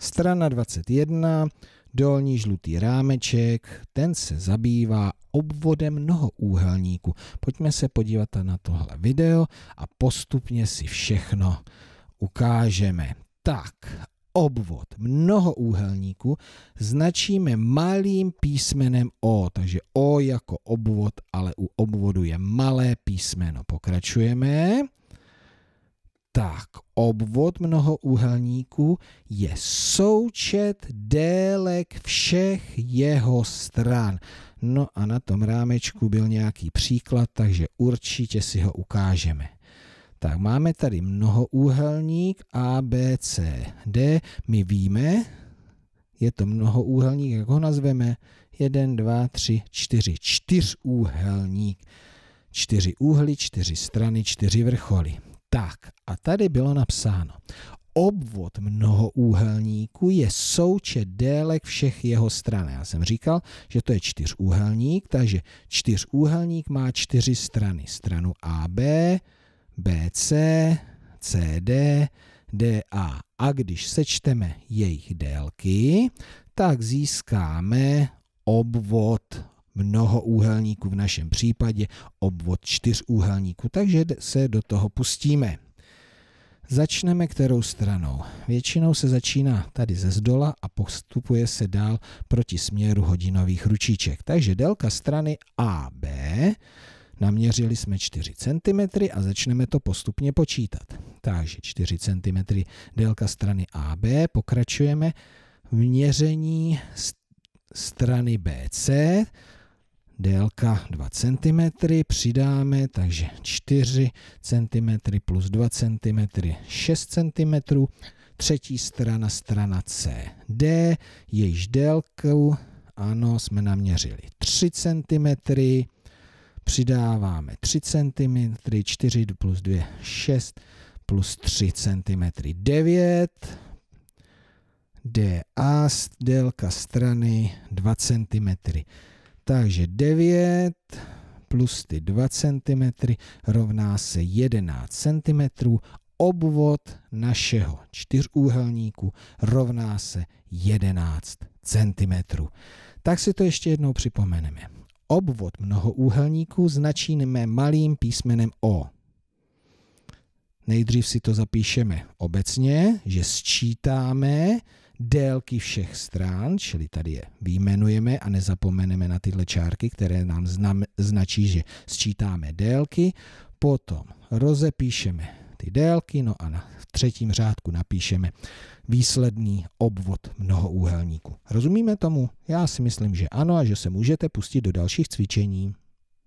Strana 21, dolní žlutý rámeček, ten se zabývá obvodem mnohoúhelníku. Pojďme se podívat na tohle video a postupně si všechno ukážeme. Tak, obvod mnohoúhelníku značíme malým písmenem O, takže O jako obvod, ale u obvodu je malé písmeno. Pokračujeme tak obvod mnohoúhelníku je součet délek všech jeho stran. No a na tom rámečku byl nějaký příklad, takže určitě si ho ukážeme. Tak máme tady mnohoúhelník A, B, C, D. My víme, je to mnohoúhelník, jak ho nazveme? 1, 2, 3, 4, 4 úhelník. Čtyři úhly, čtyři strany, čtyři vrcholy. Tak a tady bylo napsáno. Obvod mnohoúhelníku je součet délek všech jeho stran. Já jsem říkal, že to je čtyřúhelník, takže čtyřúhelník má čtyři strany. Stranu AB, BC, CD, DA. A když sečteme jejich délky, tak získáme obvod mnohoúhelníku v našem případě obvod čtyřúhelníku, takže se do toho pustíme. Začneme kterou stranou. Většinou se začíná tady ze zdola a postupuje se dál proti směru hodinových ručiček. Takže délka strany AB, naměřili jsme 4 cm a začneme to postupně počítat. Takže 4 cm délka strany AB, pokračujeme v měření strany BC, délka 2 cm, přidáme, takže 4 cm plus 2 cm, 6 cm, třetí strana, strana CD, jejíž délku, ano, jsme naměřili 3 cm, přidáváme 3 cm, 4 plus 2, 6 plus 3 cm, 9 DA, délka strany 2 cm. Takže 9 plus ty 2 cm rovná se 11 cm. Obvod našeho čtyřúhelníku rovná se 11 cm. Tak si to ještě jednou připomeneme. Obvod mnohoúhelníku značíme malým písmenem O. Nejdřív si to zapíšeme obecně, že sčítáme délky všech stran, čili tady je výjmenujeme a nezapomeneme na tyhle čárky, které nám znam, značí, že sčítáme délky, potom rozepíšeme ty délky, no a na, třetím řádku napíšeme výsledný obvod mnohoúhelníku. Rozumíme tomu? Já si myslím, že ano a že se můžete pustit do dalších cvičení.